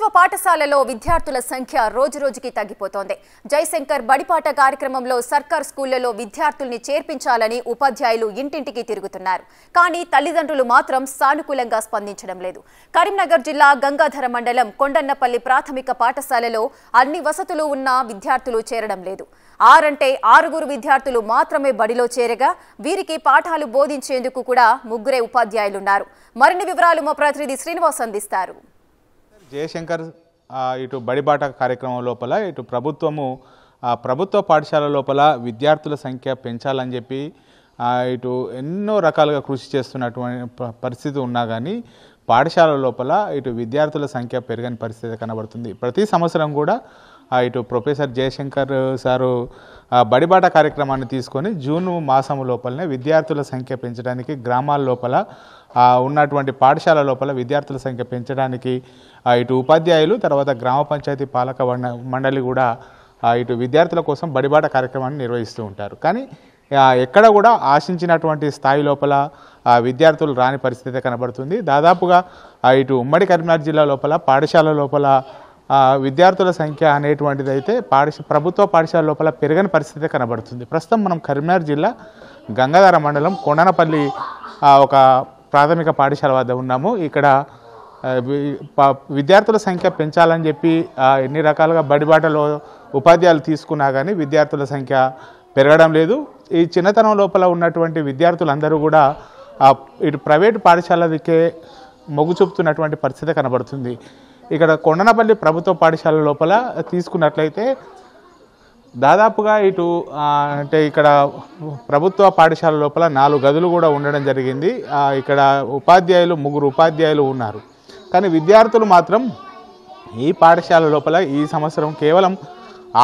ప్రభుత్వ పాఠశాలలో విద్యార్థుల సంఖ్య రోజురోజుకి తగ్గిపోతోంది జయశంకర్ బడిపాట కార్యక్రమంలో సర్కార్ స్కూళ్లలో విద్యార్థుల్ని చేర్పించాలని ఉపాధ్యాయులు ఇంటింటికి తిరుగుతున్నారు కానీ తల్లిదండ్రులు మాత్రం సానుకూలంగా స్పందించడం లేదు కరీంనగర్ జిల్లా గంగాధర మండలం కొండన్నపల్లి ప్రాథమిక పాఠశాలలో అన్ని వసతులు ఉన్న విద్యార్థులు చేరడం లేదు ఆరంటే ఆరుగురు విద్యార్థులు మాత్రమే బడిలో చేరగా వీరికి పాఠాలు బోధించేందుకు కూడా ముగ్గురే ఉపాధ్యాయులున్నారు మరిన్ని వివరాలు మా ప్రతినిధి శ్రీనివాస్ అందిస్తారు జయశంకర్ ఇటు బడిబాట కార్యక్రమం లోపల ఇటు ప్రభుత్వము ప్రభుత్వ పాఠశాల లోపల విద్యార్థుల సంఖ్య పెంచాలని చెప్పి ఇటు ఎన్నో రకాలుగా కృషి చేస్తున్నటువంటి పరిస్థితి ఉన్నా కానీ పాఠశాల లోపల ఇటు విద్యార్థుల సంఖ్య పెరగని పరిస్థితి కనబడుతుంది ప్రతి సంవత్సరం కూడా ఇటు ప్రొఫెసర్ జయశంకర్ సారు బడిబాట కార్యక్రమాన్ని తీసుకొని జూన్ మాసం లోపలనే విద్యార్థుల సంఖ్య పెంచడానికి గ్రామాల లోపల ఉన్నటువంటి పాఠశాల లోపల విద్యార్థుల సంఖ్య పెంచడానికి ఇటు ఉపాధ్యాయులు తర్వాత గ్రామ పంచాయతీ పాలక మండలి కూడా ఇటు విద్యార్థుల కోసం బడిబాట కార్యక్రమాన్ని నిర్వహిస్తూ ఉంటారు కానీ ఎక్కడ కూడా ఆశించినటువంటి స్థాయి లోపల విద్యార్థులు రాని పరిస్థితి కనబడుతుంది దాదాపుగా ఇటు ఉమ్మడి కరీంనగర్ జిల్లా లోపల పాఠశాల లోపల విద్యార్థుల సంఖ్య అనేటువంటిది అయితే పాఠశ ప్రభుత్వ పాఠశాల లోపల పెరగని పరిస్థితి కనబడుతుంది ప్రస్తుతం మనం కరీంనగర్ జిల్లా గంగాధర మండలం కొండనపల్లి ఒక ప్రాథమిక పాఠశాల వద్ద ఉన్నాము ఇక్కడ విద్యార్థుల సంఖ్య పెంచాలని చెప్పి ఎన్ని రకాలుగా బడిబాటలో ఉపాధ్యాయులు తీసుకున్నా కానీ విద్యార్థుల సంఖ్య పెరగడం లేదు ఈ చిన్నతనం లోపల ఉన్నటువంటి విద్యార్థులందరూ కూడా ఇటు ప్రైవేటు పాఠశాల దిక్కే మొగ్గు చూపుతున్నటువంటి పరిస్థితి కనబడుతుంది ఇక్కడ కొండనపల్లి ప్రభుత్వ పాఠశాల లోపల తీసుకున్నట్లయితే దాదాపుగా ఇటు అంటే ఇక్కడ ప్రభుత్వ పాఠశాల లోపల నాలుగు గదులు కూడా ఉండడం జరిగింది ఇక్కడ ఉపాధ్యాయులు ముగ్గురు ఉపాధ్యాయులు ఉన్నారు కానీ విద్యార్థులు మాత్రం ఈ పాఠశాల లోపల ఈ సంవత్సరం కేవలం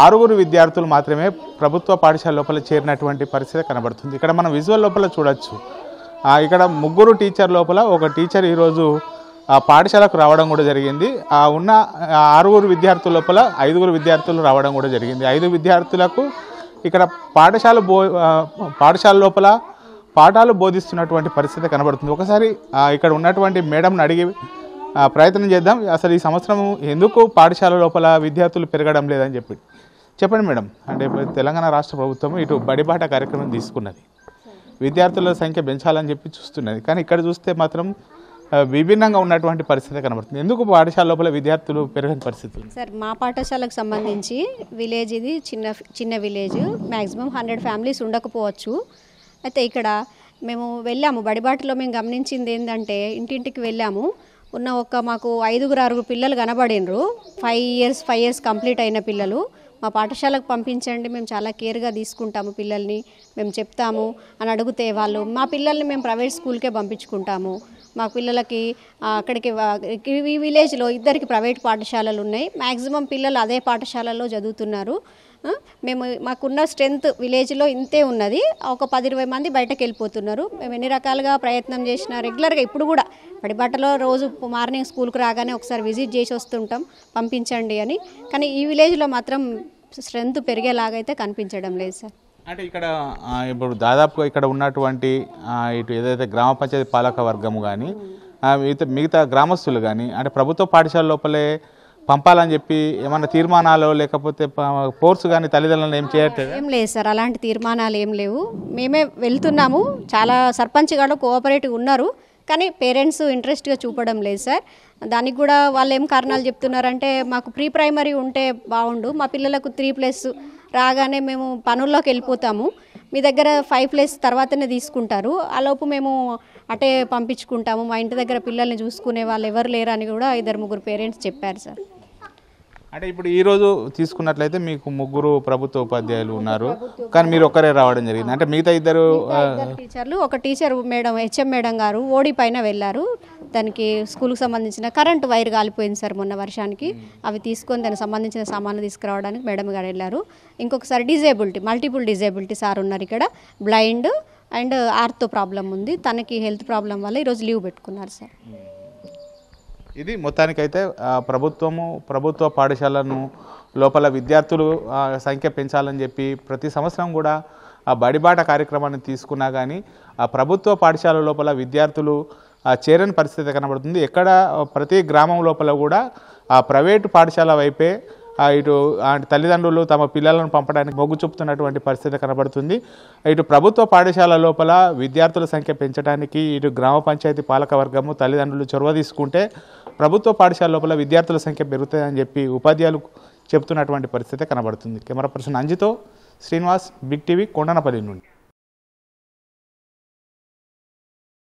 ఆరుగురు విద్యార్థులు మాత్రమే ప్రభుత్వ పాఠశాల లోపల చేరినటువంటి పరిస్థితి కనబడుతుంది ఇక్కడ మనం విజువల్ లోపల చూడవచ్చు ఇక్కడ ముగ్గురు టీచర్ లోపల ఒక టీచర్ ఈరోజు పాఠశాలకు రావడం కూడా జరిగింది ఆ ఉన్న ఆరుగురు విద్యార్థుల లోపల ఐదుగురు విద్యార్థులు రావడం కూడా జరిగింది ఐదు విద్యార్థులకు ఇక్కడ పాఠశాల బో పాఠశాల లోపల పాఠాలు బోధిస్తున్నటువంటి పరిస్థితి కనబడుతుంది ఒకసారి ఇక్కడ ఉన్నటువంటి మేడంని అడిగి ప్రయత్నం చేద్దాం అసలు ఈ సంవత్సరం ఎందుకు పాఠశాల లోపల విద్యార్థులు పెరగడం లేదని చెప్పి చెప్పండి మేడం అంటే తెలంగాణ రాష్ట్ర ప్రభుత్వం ఇటు బడిబాట కార్యక్రమం తీసుకున్నది విద్యార్థుల సంఖ్య పెంచాలని చెప్పి చూస్తున్నది కానీ ఇక్కడ చూస్తే మాత్రం విభిన్నంగా ఉన్నటువంటి పరిస్థితి కనబడుతుంది ఎందుకు పాఠశాల లోపల విద్యార్థులు పెరగని పరిస్థితి సార్ మా పాఠశాలకు సంబంధించి విలేజ్ ఇది చిన్న చిన్న విలేజ్ మ్యాక్సిమం హండ్రెడ్ ఫ్యామిలీస్ ఉండకపోవచ్చు అయితే ఇక్కడ మేము వెళ్ళాము బడిబాటిలో మేము గమనించింది ఏంటంటే ఇంటింటికి వెళ్ళాము ఉన్న ఒక మాకు ఐదుగురు ఆరుగురు పిల్లలు కనబడినరు five years five years complete అయిన పిల్లలు మా పాఠశాలకు పంపించండి మేము చాలా కేర్గా తీసుకుంటాము పిల్లల్ని మేము చెప్తాము అని అడిగితే వాళ్ళు మా పిల్లల్ని మేము ప్రైవేట్ స్కూల్కే పంపించుకుంటాము మా పిల్లలకి అక్కడికి ఈ విలేజ్లో ఇద్దరికి ప్రైవేట్ పాఠశాలలు ఉన్నాయి మ్యాక్సిమం పిల్లలు అదే పాఠశాలలో చదువుతున్నారు మేము మాకున్న స్ట్రెంగ్త్ విలేజ్లో ఇంతే ఉన్నది ఒక పది ఇరవై మంది బయటకు వెళ్ళిపోతున్నారు మేము ఎన్ని రకాలుగా ప్రయత్నం చేసినా రెగ్యులర్గా ఇప్పుడు కూడా పడి బట్టలో రోజు మార్నింగ్ స్కూల్కి రాగానే ఒకసారి విజిట్ చేసి వస్తుంటాం పంపించండి అని కానీ ఈ విలేజ్లో మాత్రం స్ట్రెంత్ పెరిగేలాగైతే కనిపించడం లేదు సార్ అంటే ఇక్కడ ఇప్పుడు దాదాపుగా ఇక్కడ ఉన్నటువంటి ఇటు ఏదైతే గ్రామ పంచాయతీ పాలక వర్గం కానీ మిగతా మిగతా గ్రామస్తులు కానీ అంటే ప్రభుత్వ పాఠశాల లోపలే పంపాలని చెప్పి ఏమైనా తీర్మానాలు లేకపోతే ఫోర్స్ కానీ తల్లిదండ్రులను ఏం చేయట్లేదు ఏం లేదు సార్ అలాంటి తీర్మానాలు ఏం లేవు మేమే వెళ్తున్నాము చాలా సర్పంచ్ గారు కోఆపరేటివ్ ఉన్నారు కానీ పేరెంట్స్ ఇంట్రెస్ట్గా చూపడం లేదు సార్ దానికి కూడా వాళ్ళు ఏం కారణాలు చెప్తున్నారంటే మాకు ప్రీ ప్రైమరీ ఉంటే బాగుండు మా పిల్లలకు త్రీ ప్లస్ రాగానే మేము పనుల్లోకి వెళ్ళిపోతాము మీ దగ్గర ఫైవ్ ప్లేస్ తర్వాతనే తీసుకుంటారు ఆలోపు మేము అటే పంపించుకుంటాము మా ఇంటి దగ్గర పిల్లల్ని చూసుకునే వాళ్ళు ఎవరు లేరని కూడా ఇద్దరు ముగ్గురు పేరెంట్స్ చెప్పారు సార్ అంటే ఇప్పుడు ఈ రోజు తీసుకున్నట్లయితే మీకు ముగ్గురు ప్రభుత్వ ఉపాధ్యాయులు ఉన్నారు కానీ మీరు ఒక్కరే రావడం జరిగింది అంటే మిగతా ఇద్దరు టీచర్లు ఒక టీచర్ మేడం హెచ్ఎం మేడం గారు ఓడి పైన వెళ్ళారు దానికి స్కూల్కి సంబంధించిన కరెంటు వైర్ కాలిపోయింది సార్ మొన్న వర్షానికి అవి తీసుకొని దానికి సంబంధించిన సామాన్లు తీసుకురావడానికి మేడం గారు వెళ్ళారు ఇంకొకసారి డిజేబిలిటీ మల్టిపుల్ డిజేబిలిటీ సార్ ఉన్నారు ఇక్కడ బ్లైండ్ అండ్ ఆర్త్ ప్రాబ్లం ఉంది తనకి హెల్త్ ప్రాబ్లం వల్ల ఈరోజు లీవ్ పెట్టుకున్నారు సార్ ఇది మొత్తానికైతే ప్రభుత్వము ప్రభుత్వ పాఠశాలను లోపల విద్యార్థులు సంఖ్య పెంచాలని చెప్పి ప్రతి సంవత్సరం కూడా ఆ బడిబాట కార్యక్రమాన్ని తీసుకున్నా కానీ ఆ ప్రభుత్వ పాఠశాల లోపల విద్యార్థులు చేరని పరిస్థితి కనబడుతుంది ఎక్కడ ప్రతి గ్రామం లోపల కూడా ఆ ప్రైవేటు పాఠశాల వైపే ఇటు తల్లిదండ్రులు తమ పిల్లలను పంపడానికి మొగ్గు చూపుతున్నటువంటి పరిస్థితి కనబడుతుంది ఇటు ప్రభుత్వ పాఠశాల లోపల విద్యార్థుల సంఖ్య పెంచడానికి ఇటు గ్రామ పంచాయతీ పాలక వర్గము తల్లిదండ్రులు చొరవ తీసుకుంటే ప్రభుత్వ పాఠశాల లోపల విద్యార్థుల సంఖ్య పెరుగుతుందని చెప్పి ఉపాధ్యాయులు చెప్తున్నటువంటి పరిస్థితి కనబడుతుంది కెమెరా పర్సన్ అంజితో శ్రీనివాస్ బిగ్ టీవీ కొండనపల్లి నుండి